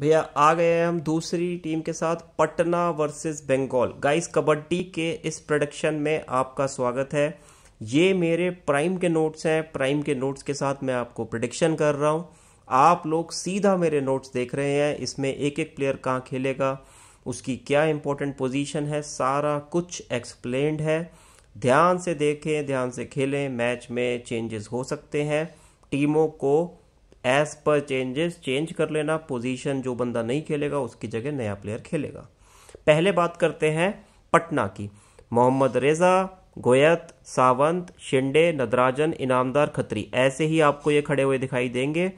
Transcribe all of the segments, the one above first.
भैया आ गए हैं हम दूसरी टीम के साथ पटना वर्सेस बंगाल गाइस कबड्डी के इस प्रोडक्शन में आपका स्वागत है ये मेरे प्राइम के नोट्स हैं प्राइम के नोट्स के साथ मैं आपको प्रोडिक्शन कर रहा हूँ आप लोग सीधा मेरे नोट्स देख रहे हैं इसमें एक एक प्लेयर कहाँ खेलेगा उसकी क्या इंपॉर्टेंट पोजीशन है सारा कुछ एक्सप्लेन है ध्यान से देखें ध्यान से खेलें मैच में चेंजेस हो सकते हैं टीमों को एज पर चेंजेस चेंज कर लेना पोजीशन जो बंदा नहीं खेलेगा उसकी जगह नया प्लेयर खेलेगा पहले बात करते हैं पटना की मोहम्मद रेजा गोयत सावंत शिंडे नदराजन इनामदार खत्री ऐसे ही आपको ये खड़े हुए दिखाई देंगे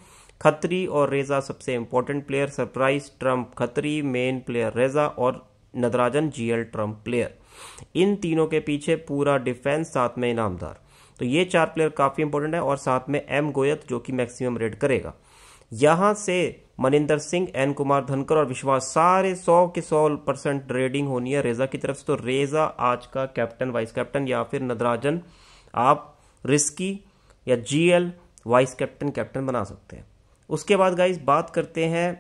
खत्री और रेजा सबसे important player surprise trump Khatri main player Reza और नदराजन जीएल ट्रम्प प्लेयर इन तीनों के पीछे पूरा डिफेंस साथ में इनामदार तो ये चार प्लेयर काफ़ी इंपॉर्टेंट है और साथ में एम गोयत जो कि मैक्सिमम रेड करेगा यहाँ से मनिंदर सिंह एन कुमार धनकर और विश्वास सारे सौ के सौ परसेंट रेडिंग होनी है रेजा की तरफ से तो रेजा आज का कैप्टन वाइस कैप्टन या फिर नदराजन आप रिस्की या जीएल वाइस कैप्टन कैप्टन बना सकते हैं उसके बाद गाइस बात करते हैं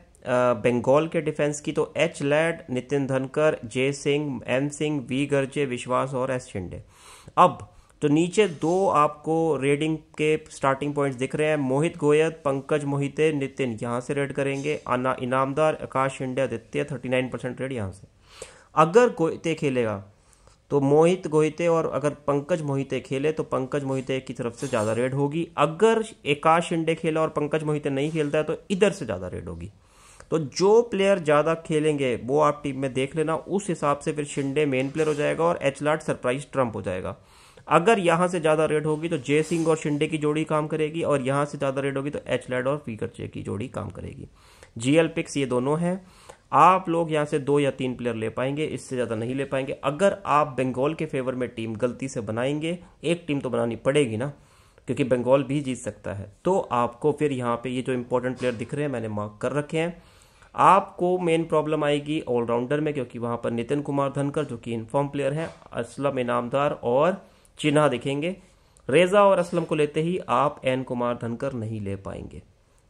बंगाल के डिफेंस की तो एच लैड Nitin Dhankar J Singh M Singh V Garje Vishwas और एस शिंडे अब तो नीचे दो आपको रेडिंग के स्टार्टिंग पॉइंट्स दिख रहे हैं मोहित गोयल पंकज मोहिते नितिन यहाँ से रेड करेंगे अना Inamdar Aakash India Aditya thirty nine percent raid यहाँ से अगर गोयते खेलेगा तो मोहित गोहिते और अगर पंकज मोहिते खेले तो पंकज मोहिते की तरफ से ज़्यादा रेड होगी अगर एकाश शिंडे खेला और पंकज मोहिते नहीं खेलता है तो इधर से ज़्यादा रेड होगी तो जो प्लेयर ज़्यादा खेलेंगे वो आप टीम में देख लेना उस हिसाब से फिर शिंडे मेन प्लेयर हो जाएगा और एचलाट सरप्राइज ट्रंप हो जाएगा अगर यहां से ज्यादा रेड होगी तो जय सिंह और शिंडे की जोड़ी काम करेगी और यहां से ज्यादा रेड होगी तो एच लैड और चे की जोड़ी काम करेगी जीएल पिक्स ये दोनों हैं आप लोग यहां से दो या तीन प्लेयर ले पाएंगे इससे ज़्यादा नहीं ले पाएंगे अगर आप बंगाल के फेवर में टीम गलती से बनाएंगे एक टीम तो बनानी पड़ेगी ना क्योंकि बंगाल भी जीत सकता है तो आपको फिर यहाँ पे ये जो इंपॉर्टेंट प्लेयर दिख रहे हैं मैंने मार्क कर रखे हैं आपको मेन प्रॉब्लम आएगी ऑलराउंडर में क्योंकि वहां पर नितिन कुमार धनकर जो कि इनफॉर्म प्लेयर है असलम इनामदार और चिन्ह देखेंगे रेजा और असलम को लेते ही आप एन कुमार धनकर नहीं ले पाएंगे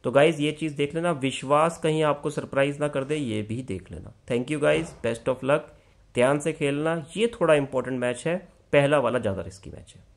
तो गाइज ये चीज़ देख लेना विश्वास कहीं आपको सरप्राइज ना कर दे ये भी देख लेना thank you guys best of luck ध्यान से खेलना ये थोड़ा इंपॉर्टेंट मैच है पहला वाला ज़्यादा रिस्की मैच है